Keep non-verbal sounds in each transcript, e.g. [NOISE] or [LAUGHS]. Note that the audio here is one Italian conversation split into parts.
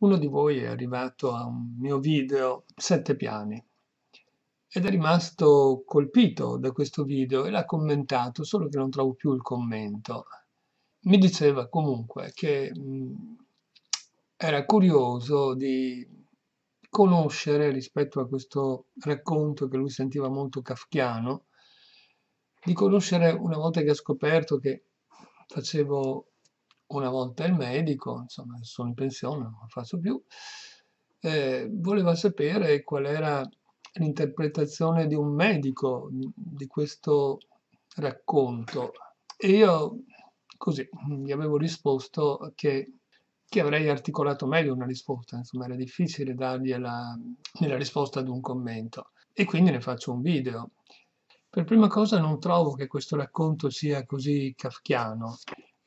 Uno di voi è arrivato a un mio video sette piani ed è rimasto colpito da questo video e l'ha commentato, solo che non trovo più il commento. Mi diceva comunque che mh, era curioso di conoscere rispetto a questo racconto che lui sentiva molto kafkiano, di conoscere una volta che ha scoperto che facevo una volta il medico, insomma sono in pensione, non lo faccio più, eh, voleva sapere qual era l'interpretazione di un medico di questo racconto e io così gli avevo risposto che, che avrei articolato meglio una risposta, insomma era difficile dargliela nella risposta ad un commento e quindi ne faccio un video. Per prima cosa non trovo che questo racconto sia così kafkiano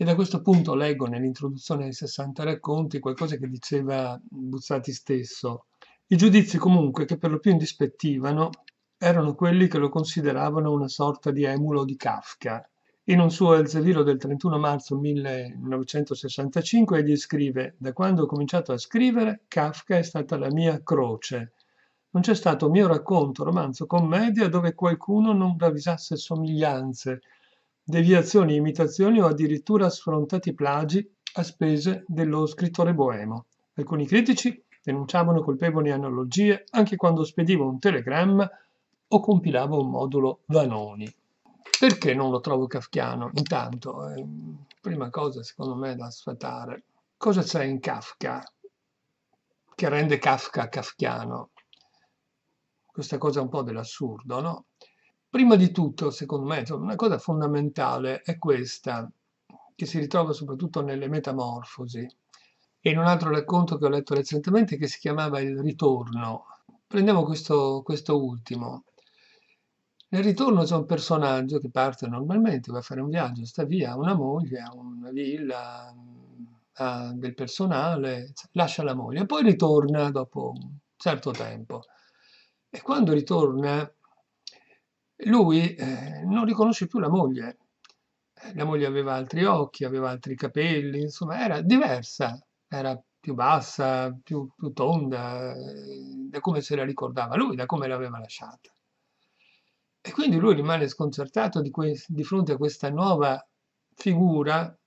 e da questo punto leggo nell'introduzione ai 60 racconti qualcosa che diceva Buzzati stesso. I giudizi comunque che per lo più indispettivano erano quelli che lo consideravano una sorta di emulo di Kafka. In un suo Elzeviro del 31 marzo 1965 egli scrive «Da quando ho cominciato a scrivere, Kafka è stata la mia croce. Non c'è stato mio racconto, romanzo, commedia dove qualcuno non ravvisasse somiglianze, deviazioni, imitazioni o addirittura sfrontati plagi a spese dello scrittore boemo. Alcuni critici denunciavano colpevoli analogie anche quando spedivo un telegramma o compilavo un modulo Vanoni. Perché non lo trovo kafkiano? Intanto, eh, prima cosa secondo me da sfatare, cosa c'è in Kafka che rende Kafka kafkiano? Questa cosa è un po' dell'assurdo, no? Prima di tutto, secondo me, una cosa fondamentale è questa, che si ritrova soprattutto nelle metamorfosi e in un altro racconto che ho letto recentemente che si chiamava Il ritorno. Prendiamo questo, questo ultimo. Nel ritorno c'è un personaggio che parte normalmente, va a fare un viaggio, sta via, ha una moglie, ha una villa, ha del personale, lascia la moglie, poi ritorna dopo un certo tempo. E quando ritorna lui eh, non riconosce più la moglie. Eh, la moglie aveva altri occhi, aveva altri capelli, insomma, era diversa, era più bassa, più, più tonda, eh, da come se la ricordava lui, da come l'aveva lasciata. E quindi lui rimane sconcertato di, di fronte a questa nuova figura,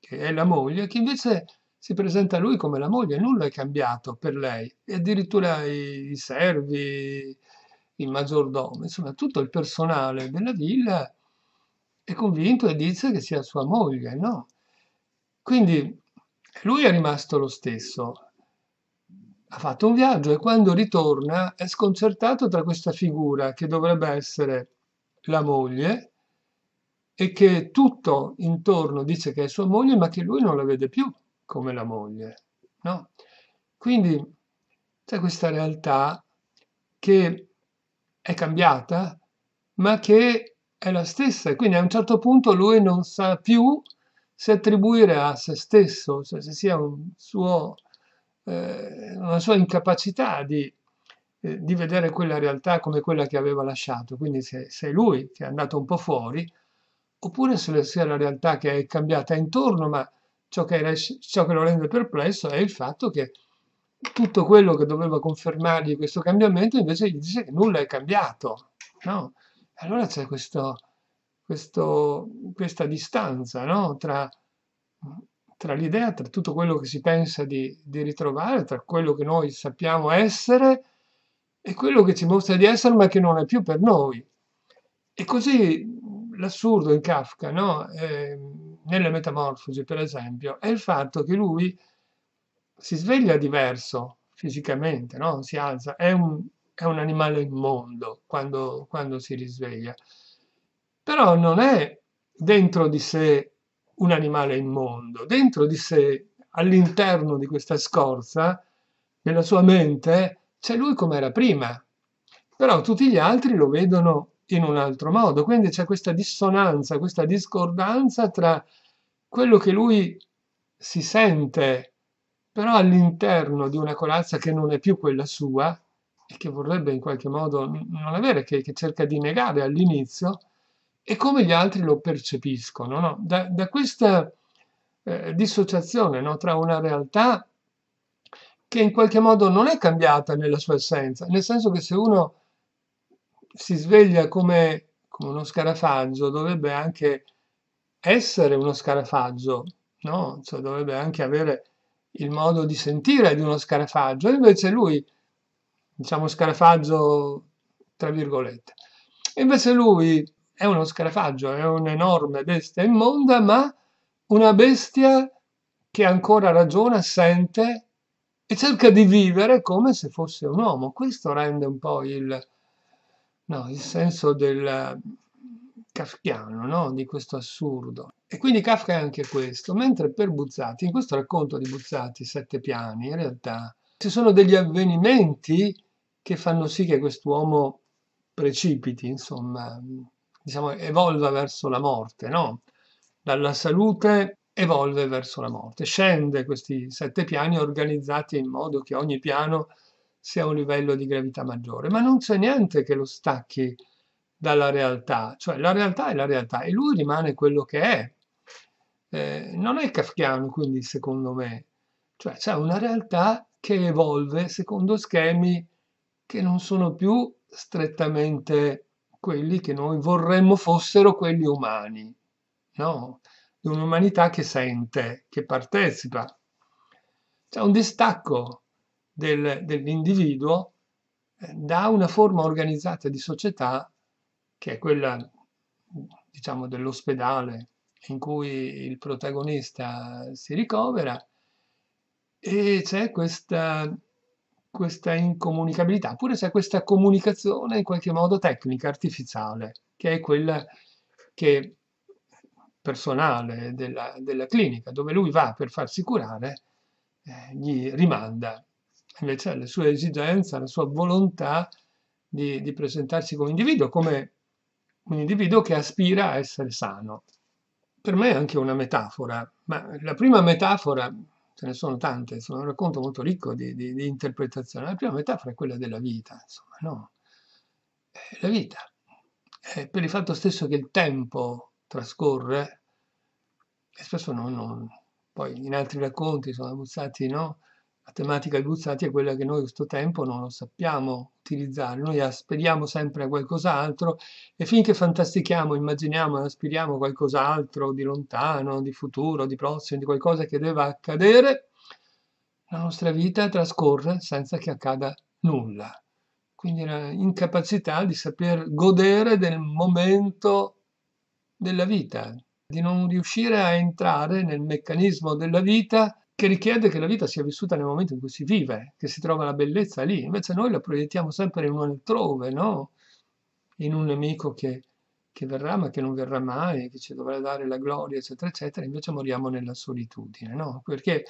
che è la moglie, che invece si presenta a lui come la moglie, nulla è cambiato per lei, e addirittura i, i servi, il maggiordomo, insomma tutto il personale della villa è convinto e dice che sia sua moglie, no? Quindi lui è rimasto lo stesso, ha fatto un viaggio e quando ritorna è sconcertato tra questa figura che dovrebbe essere la moglie e che tutto intorno dice che è sua moglie ma che lui non la vede più come la moglie, no? Quindi c'è questa realtà che è cambiata, ma che è la stessa. quindi a un certo punto lui non sa più se attribuire a se stesso, cioè se sia un suo, eh, una sua incapacità di, eh, di, vedere quella realtà come quella che aveva lasciato. Quindi se, se è lui che è andato un po' fuori, oppure se sia la realtà che è cambiata intorno, ma ciò che, ciò che lo rende perplesso è il fatto che tutto quello che doveva confermargli questo cambiamento invece gli dice che nulla è cambiato. No? Allora c'è questo, questo, questa distanza no? tra, tra l'idea, tra tutto quello che si pensa di, di, ritrovare, tra quello che noi sappiamo essere e quello che ci mostra di essere ma che non è più per noi. E così l'assurdo in Kafka, no? eh, nelle metamorfosi per esempio, è il fatto che lui si sveglia diverso fisicamente, no? si alza, è un, è un animale immondo quando, quando si risveglia, però non è dentro di sé un animale immondo, dentro di sé, all'interno di questa scorza, nella sua mente, c'è lui come era prima, però tutti gli altri lo vedono in un altro modo, quindi c'è questa dissonanza, questa discordanza tra quello che lui si sente però all'interno di una corazza che non è più quella sua e che vorrebbe in qualche modo non avere, che, che cerca di negare all'inizio, e come gli altri lo percepiscono. No? Da, da, questa eh, dissociazione no? tra una realtà che in qualche modo non è cambiata nella sua essenza, nel senso che se uno si sveglia come, come uno scarafaggio, dovrebbe anche essere uno scarafaggio, no? cioè dovrebbe anche avere il modo di sentire di uno scarafaggio, invece lui, diciamo scarafaggio tra virgolette, invece lui è uno scarafaggio, è un'enorme bestia immonda, ma una bestia che ancora ragiona, sente e cerca di vivere come se fosse un uomo. Questo rende un po' il, no, il senso del, kafkiano, no? di questo assurdo. E quindi Kafka è anche questo, mentre per Buzzati, in questo racconto di Buzzati, Sette piani, in realtà ci sono degli avvenimenti che fanno sì che quest'uomo precipiti, insomma, diciamo, evolva verso la morte, no? Dalla salute evolve verso la morte, scende questi sette piani organizzati in modo che ogni piano sia a un livello di gravità maggiore, ma non c'è niente che lo stacchi dalla realtà, cioè la realtà è la realtà e lui rimane quello che è. Eh, non è kafkiano quindi secondo me, cioè c'è una realtà che evolve secondo schemi che non sono più strettamente quelli che noi vorremmo fossero quelli umani, no? Di un'umanità che sente, che partecipa. C'è un distacco del, dell'individuo eh, da una forma organizzata di società che è quella diciamo dell'ospedale in cui il protagonista si ricovera e c'è questa, questa incomunicabilità, oppure c'è questa comunicazione in qualche modo tecnica, artificiale, che è quella che personale della, della clinica, dove lui va per farsi curare, eh, gli rimanda invece alle sue esigenze, alla sua volontà di, di presentarsi come individuo, come un individuo che aspira a essere sano. Per me è anche una metafora, ma la prima metafora, ce ne sono tante, sono un racconto molto ricco di, di, di interpretazione, la prima metafora è quella della vita, insomma, no? È eh, la vita. È per il fatto stesso che il tempo trascorre, e spesso non, non poi in altri racconti sono abusati, no? la tematica di Buzzati è quella che noi questo tempo non lo sappiamo utilizzare, noi aspiriamo sempre a qualcos'altro e finché fantastichiamo, immaginiamo aspiriamo a qualcos'altro di lontano, di futuro, di prossimo, di qualcosa che deve accadere, la nostra vita trascorre senza che accada nulla. Quindi la incapacità di saper godere del momento della vita, di non riuscire a entrare nel meccanismo della vita che richiede che la vita sia vissuta nel momento in cui si vive, che si trova la bellezza lì. Invece noi la proiettiamo sempre in un altrove, no? in un nemico che, che, verrà ma che non verrà mai, che ci dovrà dare la gloria, eccetera, eccetera. Invece moriamo nella solitudine, no? perché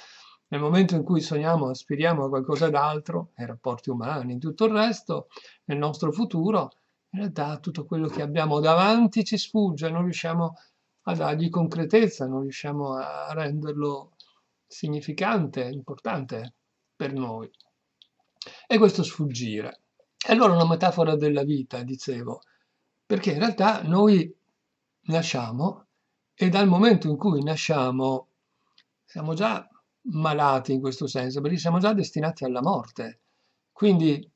nel momento in cui sogniamo, aspiriamo a qualcosa d'altro, ai rapporti umani, in tutto il resto, nel nostro futuro, in realtà tutto quello che abbiamo davanti ci sfugge, non riusciamo a dargli concretezza, non riusciamo a renderlo significante, importante per noi. E questo sfuggire. E allora una metafora della vita, dicevo, perché in realtà noi nasciamo e dal momento in cui nasciamo siamo già malati in questo senso, perché siamo già destinati alla morte. Quindi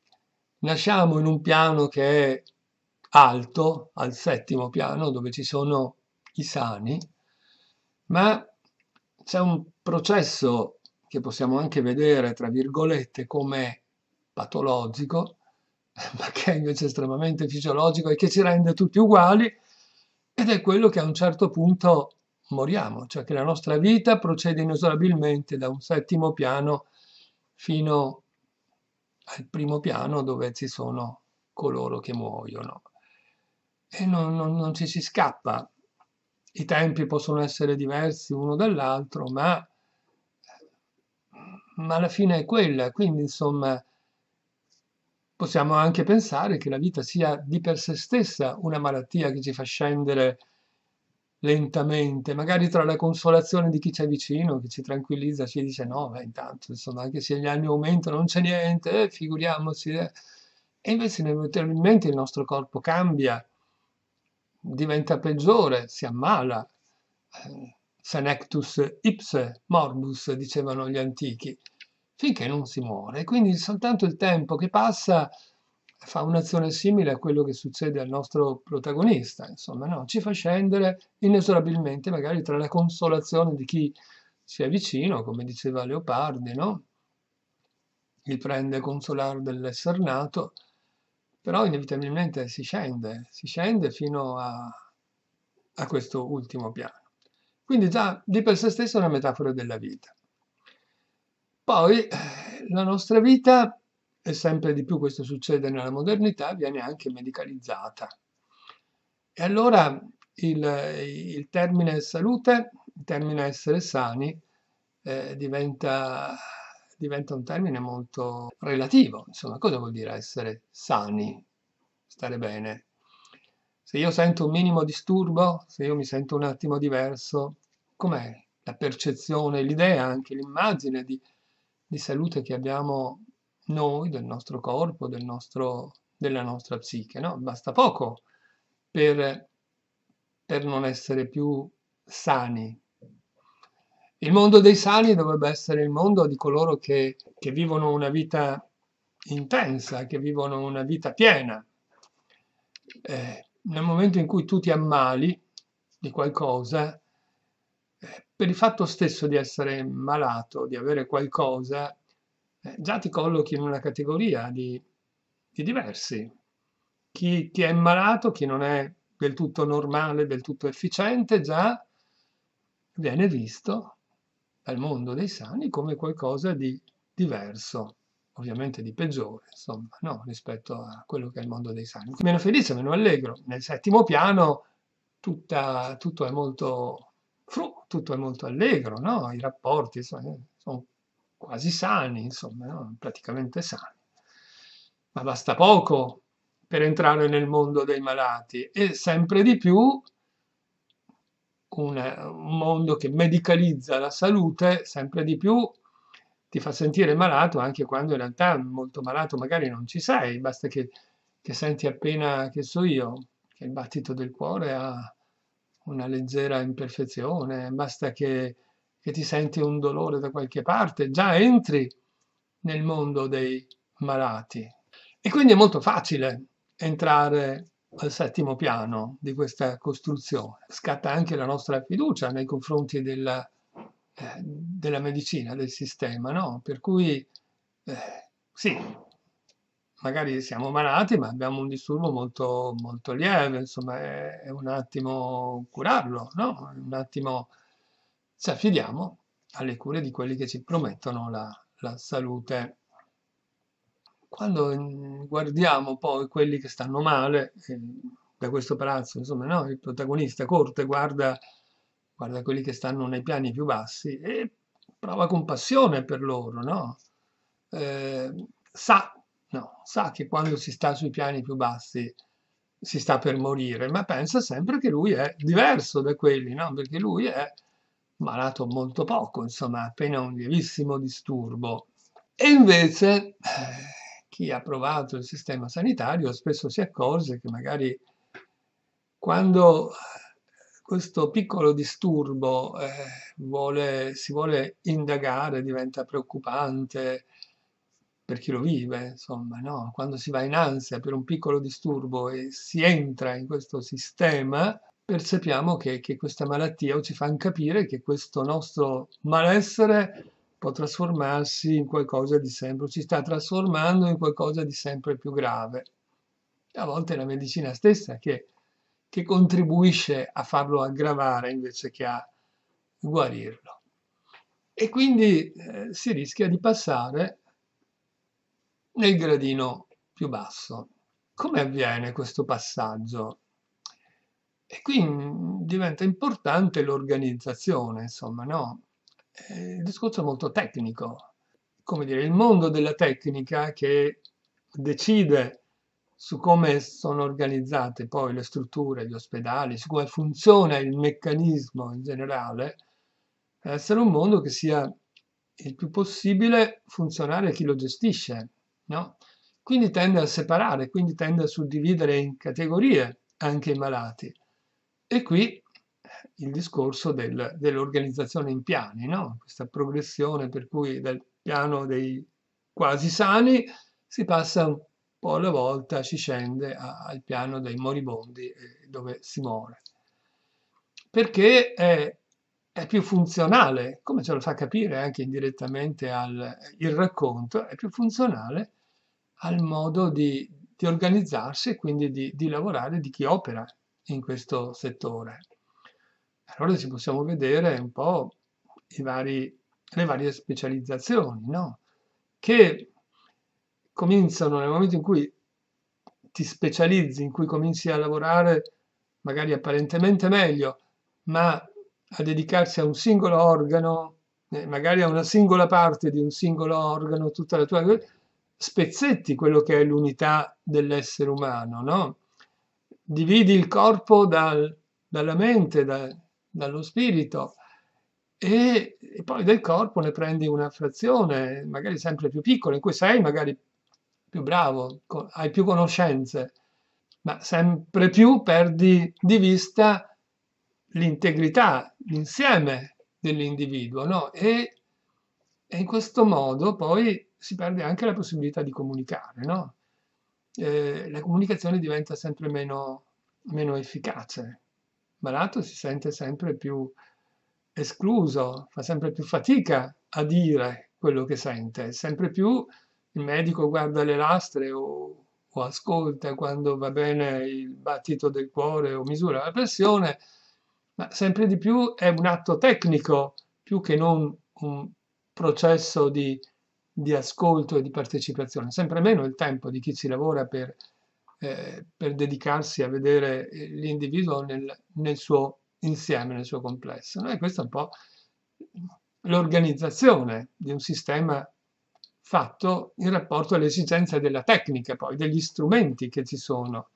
nasciamo in un piano che è alto, al settimo piano, dove ci sono i sani, ma c'è un processo che possiamo anche vedere, tra virgolette, come patologico, [LAUGHS] ma che è invece estremamente fisiologico e che ci rende tutti uguali, ed è quello che a un certo punto moriamo, cioè che la nostra vita procede inesorabilmente da un settimo piano fino al primo piano dove ci sono coloro che muoiono. E non, non, non ci si scappa i tempi possono essere diversi uno dall'altro, ma, ma alla fine è quella. Quindi, insomma, possiamo anche pensare che la vita sia di per sé stessa una malattia che ci fa scendere lentamente, magari tra la consolazione di chi c'è vicino, che ci tranquillizza, ci dice no, ma intanto, insomma, anche se gli anni aumentano non c'è niente, eh, figuriamoci. Eh. E invece inevitabilmente il nostro corpo cambia, diventa peggiore, si ammala. Eh, Senectus ipse morbus, dicevano gli antichi, finché non si muore. Quindi soltanto il tempo che passa fa un'azione simile a quello che succede al nostro protagonista, insomma, no? ci fa scendere inesorabilmente magari tra la consolazione di chi si è vicino, come diceva Leopardi, no? il prende a consolare dell'esser nato, però inevitabilmente si scende, si scende fino a, a questo ultimo piano. Quindi già di per sé stesso è una metafora della vita. Poi eh, la nostra vita, e sempre di più questo succede nella modernità, viene anche medicalizzata. E allora il, il termine salute, il termine essere sani, eh, diventa diventa un termine molto relativo. Insomma, cosa vuol dire essere sani, stare bene? Se io sento un minimo disturbo, se io mi sento un attimo diverso, com'è la percezione, l'idea, anche l'immagine di, di salute che abbiamo noi, del nostro corpo, del nostro, della nostra psiche. No? Basta poco per, per non essere più sani, il mondo dei sali dovrebbe essere il mondo di coloro che, che vivono una vita intensa, che vivono una vita piena. Eh, nel momento in cui tu ti ammali di qualcosa, eh, per il fatto stesso di essere malato, di avere qualcosa, eh, già ti collochi in una categoria di, di diversi. Chi, chi, è malato, chi non è del tutto normale, del tutto efficiente, già viene visto al mondo dei sani come qualcosa di diverso, ovviamente di peggiore, insomma, no? rispetto a quello che è il mondo dei sani. Meno felice, meno allegro. Nel settimo piano tutta, tutto è molto fru, tutto è molto allegro, no? i rapporti insomma, eh, sono quasi sani, insomma, no? praticamente sani. Ma basta poco per entrare nel mondo dei malati e sempre di più un, mondo che medicalizza la salute sempre di più, ti fa sentire malato anche quando in realtà molto malato magari non ci sei, basta che, che senti appena, che so io, che il battito del cuore ha una leggera imperfezione, basta che, che ti senti un dolore da qualche parte, già entri nel mondo dei malati. E quindi è molto facile entrare al settimo piano di questa costruzione. Scatta anche la nostra fiducia nei confronti della, eh, della medicina, del sistema, no? Per cui eh, sì, magari siamo malati, ma abbiamo un disturbo molto, molto lieve, insomma è, è un attimo curarlo, no? Un attimo ci affidiamo alle cure di quelli che ci promettono la, la salute. Quando mm, guardiamo poi quelli che stanno male, da questo palazzo, insomma, no? il protagonista corte guarda, guarda quelli che stanno nei piani più bassi e prova compassione per loro, no? Eh, sa, no, sa che quando si sta sui piani più bassi si sta per morire, ma pensa sempre che lui è diverso da quelli, no? perché lui è malato molto poco, insomma, appena un lievissimo disturbo. E invece eh, chi ha provato il sistema sanitario spesso si accorge che magari quando eh, questo piccolo disturbo eh, vuole, si vuole indagare, diventa preoccupante per chi lo vive, insomma, no? quando si va in ansia per un piccolo disturbo e si entra in questo sistema, percepiamo che, che questa malattia o ci fa capire che questo nostro malessere può trasformarsi in qualcosa di sempre, si sta trasformando in qualcosa di sempre più grave. A volte è la medicina stessa che, che contribuisce a farlo aggravare invece che a guarirlo. E quindi eh, si rischia di passare nel gradino più basso. Come avviene questo passaggio? E qui mm, diventa importante l'organizzazione, insomma, no? Eh, il discorso è molto tecnico. Come dire, il mondo della tecnica che decide su come sono organizzate poi le strutture, gli ospedali, su come funziona il meccanismo in generale, essere un mondo che sia il più possibile funzionale a chi lo gestisce, no? Quindi tende a separare, quindi tende a suddividere in categorie anche i malati. E qui il discorso del, dell'organizzazione in piani, no? questa progressione per cui dal piano dei quasi sani si passa un po' alla volta, si scende a, al piano dei moribondi eh, dove si muore. Perché è, è, più funzionale, come ce lo fa capire anche indirettamente al, il racconto, è più funzionale al modo di, di organizzarsi e quindi di, di lavorare di chi opera in questo settore. Allora ci possiamo vedere un po' vari, le varie specializzazioni, no? Che cominciano nel momento in cui ti specializzi, in cui cominci a lavorare magari apparentemente meglio, ma a dedicarsi a un singolo organo, eh, magari a una singola parte di un singolo organo, tutta la tua spezzetti quello che è l'unità dell'essere umano, no? Dividi il corpo dal, dalla mente, da, dallo spirito e, e, poi del corpo ne prendi una frazione, magari sempre più piccola, in cui sei magari più bravo, hai più conoscenze, ma sempre più perdi di vista l'integrità, l'insieme dell'individuo, no? E, e, in questo modo poi si perde anche la possibilità di comunicare, no? eh, la comunicazione diventa sempre meno, meno efficace malato si sente sempre più escluso, fa sempre più fatica a dire quello che sente, sempre più il medico guarda le lastre o, o ascolta quando va bene il battito del cuore o misura la pressione, ma sempre di più è un atto tecnico più che non un processo di, di ascolto e di partecipazione, sempre meno il tempo di chi ci lavora per eh, per dedicarsi a vedere eh, l'individuo nel, nel, suo insieme, nel suo complesso. No? E questa è un po' l'organizzazione di un sistema fatto in rapporto alle esigenze della tecnica, poi degli strumenti che ci sono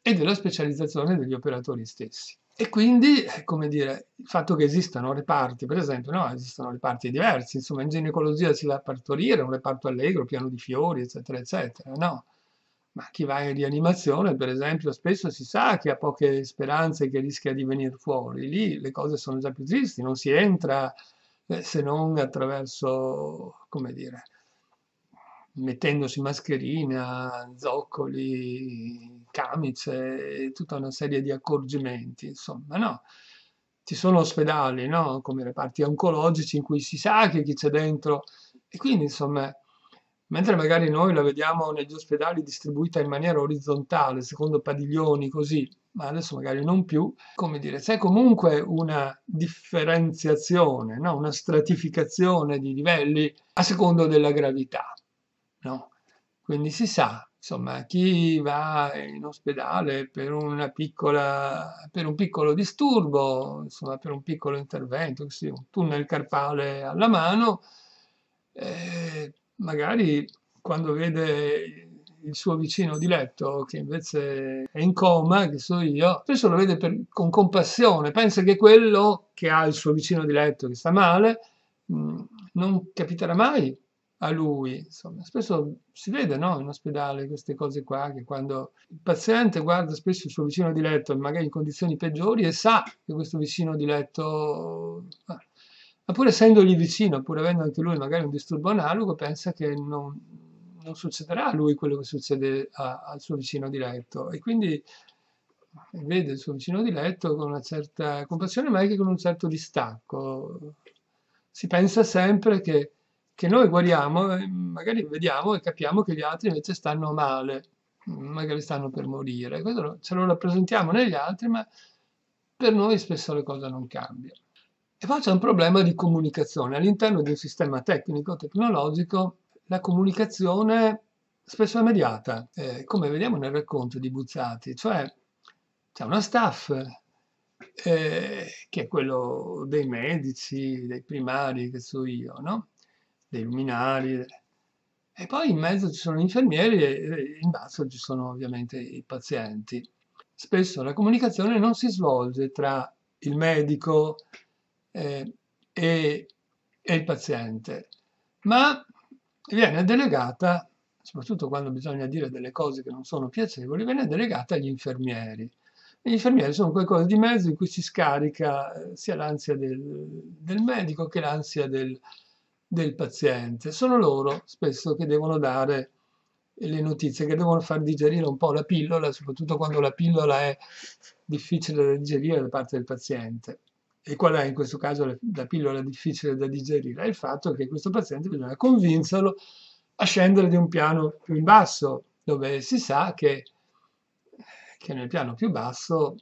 e della specializzazione degli operatori stessi. E quindi, come dire, il fatto che esistano reparti, per esempio, no, esistono reparti diversi, insomma in ginecologia si va a partorire, un reparto allegro, piano di fiori, eccetera, eccetera, no? ma chi va in rianimazione, per esempio, spesso si sa che ha poche speranze che rischia di venire fuori. Lì le cose sono già più tristi, non si entra eh, se non attraverso, come dire, mettendosi mascherina, zoccoli, camice, tutta una serie di accorgimenti, insomma, no? Ci sono ospedali, no? Come reparti oncologici in cui si sa che chi c'è dentro e quindi, insomma, mentre magari noi la vediamo negli ospedali distribuita in maniera orizzontale, secondo padiglioni così, ma adesso magari non più, come dire, c'è comunque una differenziazione, no? una stratificazione di livelli a secondo della gravità. No? Quindi si sa, insomma, chi va in ospedale per, piccola, per un piccolo disturbo, insomma, per un piccolo intervento, un tunnel carpale alla mano, eh, magari quando vede il suo vicino di letto che invece è in coma, che so io, spesso lo vede per, con compassione, pensa che quello che ha il suo vicino di letto che sta male mm, non capiterà mai a lui. Insomma, spesso si vede no? in ospedale queste cose qua, che quando il paziente guarda spesso il suo vicino di letto, magari in condizioni peggiori, e sa che questo vicino di letto... Ah, ma pur essendogli vicino, pur avendo anche lui magari un disturbo analogo, pensa che non, non succederà a lui quello che succede a, al suo vicino di letto e quindi vede il suo vicino di letto con una certa compassione, ma anche con un certo distacco. Si pensa sempre che, che noi guariamo, eh, magari vediamo e capiamo che gli altri invece stanno male, magari stanno per morire. Questo ce lo rappresentiamo negli altri, ma per noi spesso le cose non cambiano. E poi c'è un problema di comunicazione. All'interno di un sistema tecnico-tecnologico la comunicazione spesso è mediata, eh, come vediamo nel racconto di Buzzati, cioè c'è una staff eh, che è quello dei medici, dei primari che so io, no? dei luminari, e poi in mezzo ci sono gli infermieri e in basso ci sono ovviamente i pazienti. Spesso la comunicazione non si svolge tra il medico, eh, e, e il paziente, ma viene delegata, soprattutto quando bisogna dire delle cose che non sono piacevoli, viene delegata agli infermieri. Gli infermieri sono qualcosa di mezzo in cui si scarica eh, sia l'ansia del, del medico che l'ansia del, del, paziente. Sono loro spesso che devono dare le notizie, che devono far digerire un po' la pillola, soprattutto quando la pillola è difficile da digerire da parte del paziente. E qual è in questo caso la, pillola difficile da digerire? È il fatto che questo paziente bisogna convincerlo a scendere di un piano più in basso, dove si sa che, che nel piano più basso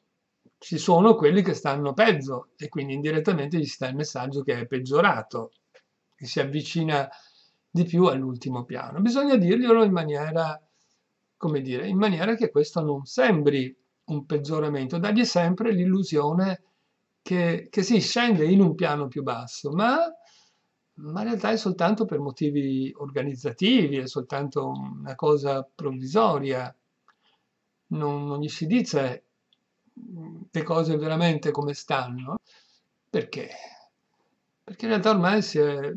ci sono quelli che stanno peggio e quindi indirettamente gli sta il messaggio che è peggiorato, che si avvicina di più all'ultimo piano. Bisogna dirglielo in maniera, come dire, in maniera che questo non sembri un peggioramento, dargli sempre l'illusione che, che si scende in un piano più basso, ma, ma in realtà è soltanto per motivi organizzativi, è soltanto una cosa provvisoria. Non, non, gli si dice le cose veramente come stanno. Perché? Perché in realtà ormai si è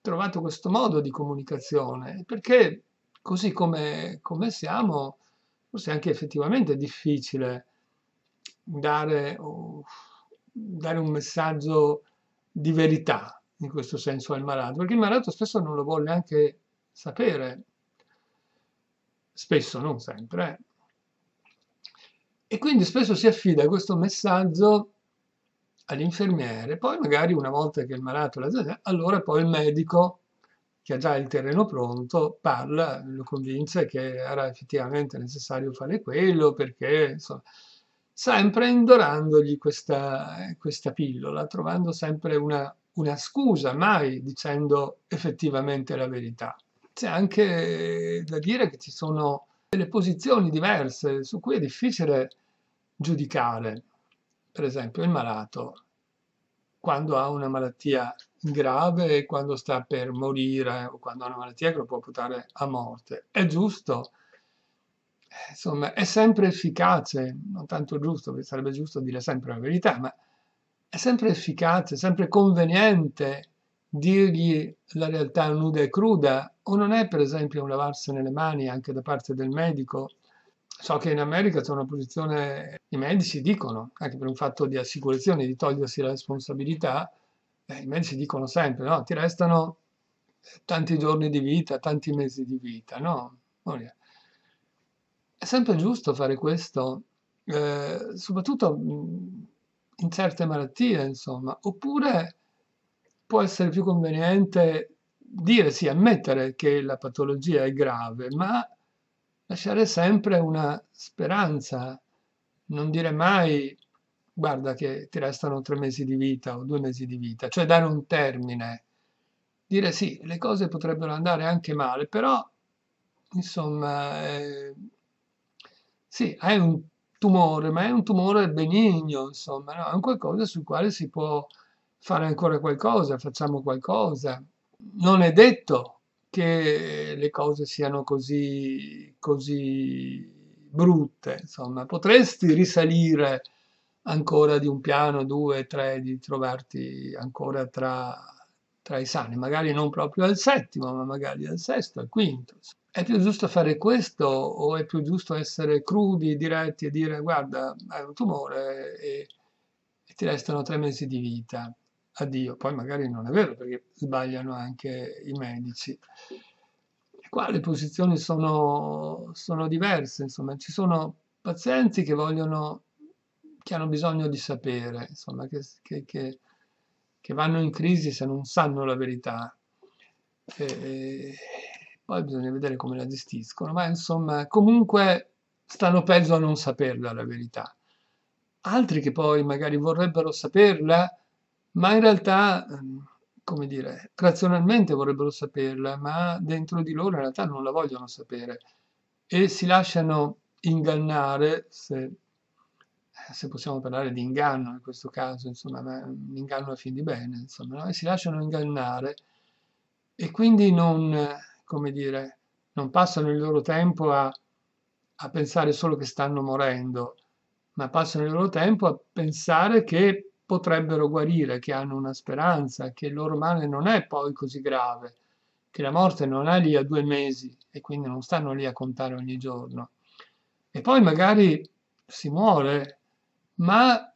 trovato questo modo di comunicazione, perché così come, come siamo, forse anche effettivamente è difficile dare... Oh, dare un messaggio di verità in questo senso al malato, perché il malato spesso non lo vuole neanche sapere, spesso, non sempre. Eh. E quindi spesso si affida questo messaggio all'infermiere, poi magari una volta che il malato l'ha già, allora poi il medico che ha già il terreno pronto parla, lo convince che era effettivamente necessario fare quello perché insomma, sempre indorandogli questa, questa pillola, trovando sempre una, una scusa, mai dicendo effettivamente la verità. C'è anche da dire che ci sono delle posizioni diverse su cui è difficile giudicare. Per esempio il malato, quando ha una malattia grave, quando sta per morire o quando ha una malattia che lo può portare a morte, è giusto insomma, è sempre efficace, non tanto giusto, perché sarebbe giusto dire sempre la verità, ma è sempre efficace, sempre conveniente dirgli la realtà nuda e cruda, o non è per esempio un lavarsene le mani anche da parte del medico? So che in America c'è una posizione, i medici dicono, anche per un fatto di assicurazione, di togliersi la responsabilità, eh, i medici dicono sempre, no, ti restano tanti giorni di vita, tanti mesi di vita, no? sempre giusto fare questo, eh, soprattutto mm, in certe malattie, insomma, oppure può essere più conveniente dire sì, ammettere che la patologia è grave, ma lasciare sempre una speranza, non dire mai guarda che ti restano tre mesi di vita o due mesi di vita, cioè dare un termine, dire sì, le cose potrebbero andare anche male, però insomma eh, sì, è un tumore, ma è un tumore benigno, insomma, no? è un qualcosa sul quale si può fare ancora qualcosa, facciamo qualcosa. Non è detto che le cose siano così, così brutte, insomma, potresti risalire ancora di un piano, due, tre, di trovarti ancora tra, tra i sani, magari non proprio al settimo, ma magari al sesto, al quinto è più giusto fare questo o è più giusto essere crudi, diretti e dire guarda hai un tumore e, e ti restano tre mesi di vita, addio. Poi magari non è vero perché sbagliano anche i medici. Qua le posizioni sono, sono diverse, insomma ci sono pazienti che vogliono, che hanno bisogno di sapere, insomma che, che, che, che vanno in crisi se non sanno la verità. E, poi bisogna vedere come la gestiscono, ma insomma comunque stanno peggio a non saperla la verità. Altri che poi magari vorrebbero saperla, ma in realtà, ehm, come dire, razionalmente vorrebbero saperla, ma dentro di loro in realtà non la vogliono sapere e si lasciano ingannare, se, eh, se possiamo parlare di inganno in questo caso, insomma, un inganno a fin di bene, insomma, no? si lasciano ingannare e quindi non come dire, non passano il loro tempo a, a pensare solo che stanno morendo, ma passano il loro tempo a pensare che potrebbero guarire, che hanno una speranza, che il loro male non è poi così grave, che la morte non è lì a due mesi e quindi non stanno lì a contare ogni giorno. E poi magari si muore, ma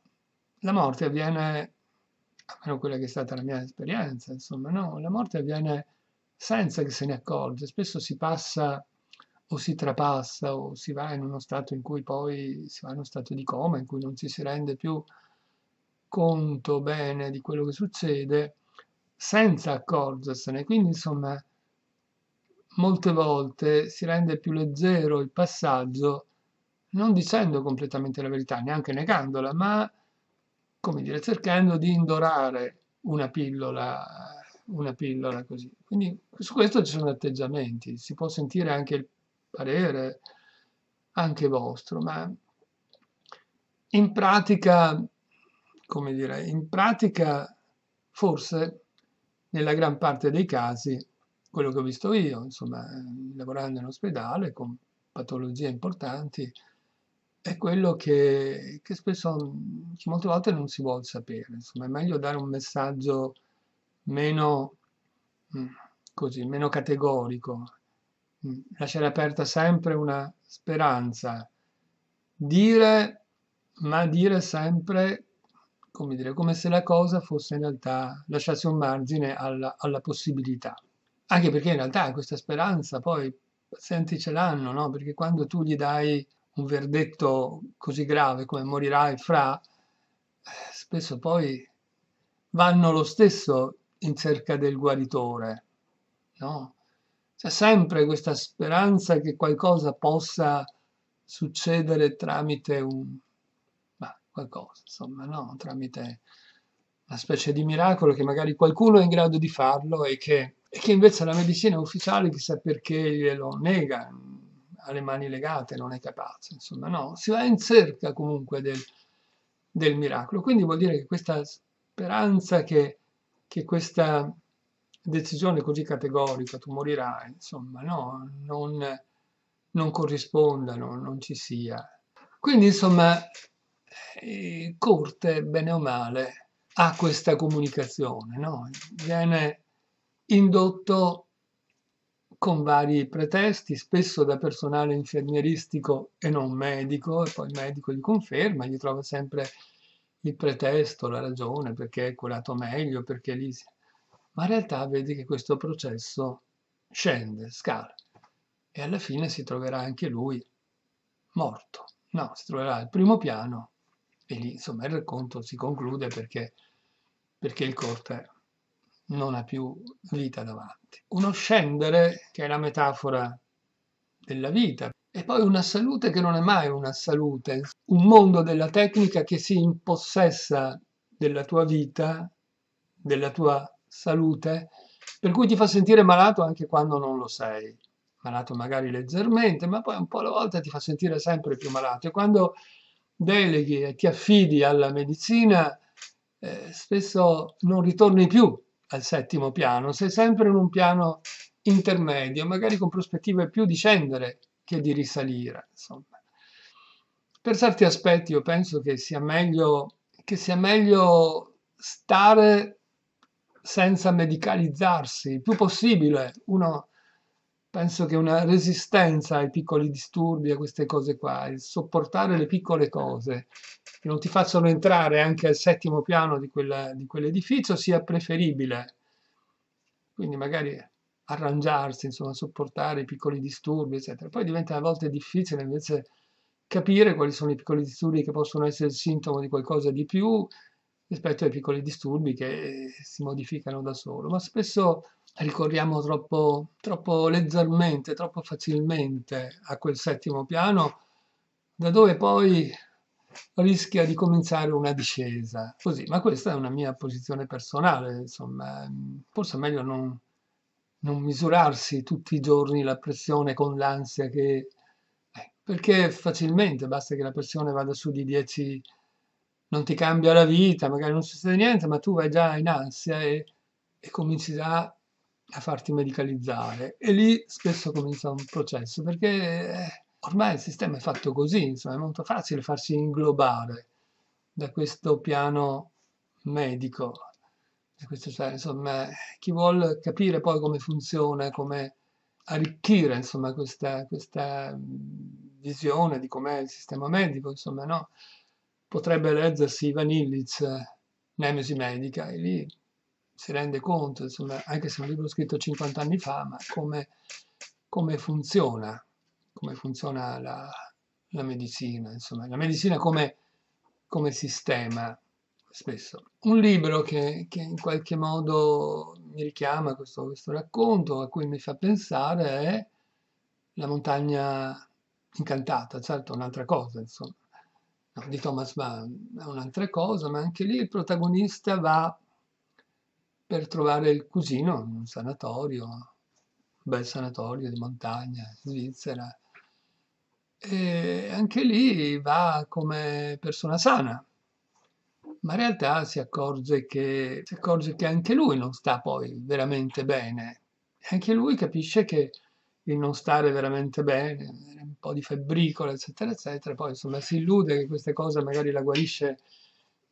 la morte avviene, almeno quella che è stata la mia esperienza, insomma, no, la morte avviene senza che se ne accorge. Spesso si passa o si trapassa o si va in uno stato in cui poi si va in uno stato di coma, in cui non ci si rende più conto bene di quello che succede senza accorgersene. Quindi, insomma, molte volte si rende più leggero il passaggio non dicendo completamente la verità, neanche negandola, ma come dire, cercando di indorare una pillola una pillola così. Quindi su questo ci sono atteggiamenti, si può sentire anche il parere, anche vostro, ma in pratica, come dire, in pratica forse nella gran parte dei casi, quello che ho visto io, insomma, lavorando in ospedale con patologie importanti, è quello che, che spesso, che molte volte non si vuole sapere, insomma, è meglio dare un messaggio meno, mm, così, meno categorico, mm, lasciare aperta sempre una speranza, dire, ma dire sempre come, dire, come se la cosa fosse in realtà, lasciasse un margine alla, alla possibilità. Anche perché in realtà questa speranza poi i pazienti ce l'hanno, no? perché quando tu gli dai un verdetto così grave come morirai fra, eh, spesso poi vanno lo stesso in cerca del guaritore, no? C'è sempre questa speranza che qualcosa possa succedere tramite un... Beh, qualcosa, insomma, no? Tramite una specie di miracolo che magari qualcuno è in grado di farlo e che, e che invece la medicina ufficiale chissà perché glielo nega, ha le mani legate, non è capace, insomma, no? Si va in cerca comunque del, del miracolo. Quindi vuol dire che questa speranza che che questa decisione così categorica, tu morirai, insomma, no, non, non corrispondano, non ci sia. Quindi, insomma, eh, Corte, bene o male, ha questa comunicazione, no? Viene indotto con vari pretesti, spesso da personale infermieristico e non medico, e poi il medico gli conferma, gli trova sempre il pretesto, la ragione, perché è curato meglio, perché lì... Ma in realtà vedi che questo processo scende, scala, e alla fine si troverà anche lui morto. No, si troverà al primo piano e lì insomma il racconto si conclude perché, perché il corte non ha più vita davanti. Uno scendere, che è la metafora della vita, e poi una salute che non è mai una salute, un mondo della tecnica che si impossessa della tua vita, della tua salute, per cui ti fa sentire malato anche quando non lo sei. Malato magari leggermente, ma poi un po' alla volta ti fa sentire sempre più malato. E quando deleghi e ti affidi alla medicina, eh, spesso non ritorni più al settimo piano, sei sempre in un piano intermedio, magari con prospettive più di scendere che di risalire. Insomma. Per certi aspetti io penso che sia meglio, che sia meglio stare senza medicalizzarsi il più possibile. Uno penso che una resistenza ai piccoli disturbi, a queste cose qua, il sopportare le piccole cose che non ti facciano entrare anche al settimo piano di, quella, di quell'edificio sia preferibile. Quindi magari arrangiarsi, insomma, sopportare i piccoli disturbi, eccetera. Poi diventa a volte difficile invece capire quali sono i piccoli disturbi che possono essere il sintomo di qualcosa di più rispetto ai piccoli disturbi che eh, si modificano da solo, ma spesso ricorriamo troppo, troppo leggermente, troppo facilmente a quel settimo piano, da dove poi rischia di cominciare una discesa. Così, ma questa è una mia posizione personale, insomma, forse è meglio non, non misurarsi tutti i giorni la pressione con l'ansia che... Eh, perché facilmente basta che la pressione vada su di 10, non ti cambia la vita, magari non succede niente, ma tu vai già in ansia e, e cominci già a farti medicalizzare. E lì spesso comincia un processo, perché eh, ormai il sistema è fatto così, insomma è molto facile farsi inglobare da questo piano medico questo cioè, insomma, chi vuole capire poi come funziona, come arricchire insomma, questa, questa visione di com'è il sistema medico, insomma, no? potrebbe leggersi Ivan Illich, Nemesi Medica, e lì si rende conto, insomma, anche se è un libro scritto 50 anni fa, ma come, come funziona, come funziona la, la medicina, insomma, la medicina come, come sistema spesso. Un libro che, che in qualche modo mi richiama questo, questo, racconto, a cui mi fa pensare, è La montagna incantata, certo un'altra cosa, insomma, no, di Thomas Mann, è un'altra cosa, ma anche lì il protagonista va per trovare il cugino in un sanatorio, un bel sanatorio di montagna, in Svizzera, e anche lì va come persona sana, ma in realtà si accorge che, si accorge che anche lui non sta poi veramente bene. Anche lui capisce che il non stare veramente bene, un po' di febbricola, eccetera, eccetera, poi insomma si illude che questa cosa magari la guarisce,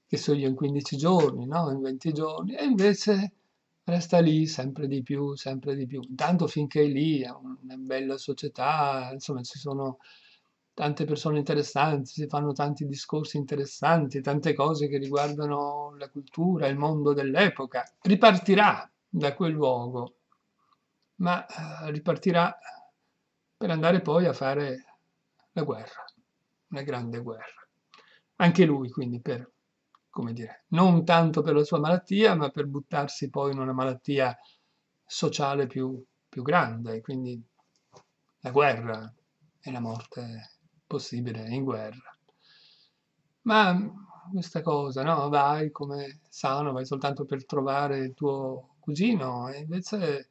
che so io, in 15 giorni, no? in 20 giorni, e invece resta lì sempre di più, sempre di più. Intanto finché è lì, è una bella società, insomma ci sono tante persone interessanti, si fanno tanti discorsi interessanti, tante cose che riguardano la cultura, il mondo dell'epoca. Ripartirà da quel luogo, ma eh, ripartirà per andare poi a fare la guerra, una grande guerra. Anche lui quindi per, come dire, non tanto per la sua malattia, ma per buttarsi poi in una malattia sociale più, più grande, quindi la guerra e la morte possibile in guerra. Ma questa cosa, no? Vai come sano, vai soltanto per trovare il tuo cugino e invece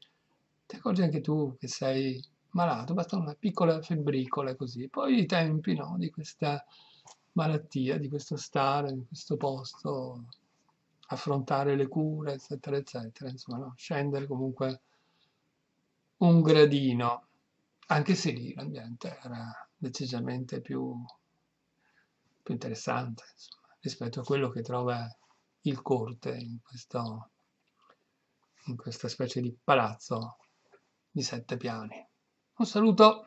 ti accorgi anche tu che sei malato, basta una piccola febbricola così. Poi i tempi no, di questa malattia, di questo stare, in questo posto, affrontare le cure, eccetera, eccetera, insomma, no? scendere comunque un gradino, anche se lì l'ambiente era decisamente più, più interessante insomma, rispetto a quello che trova il corte in, questo, in questa specie di palazzo di sette piani. Un saluto!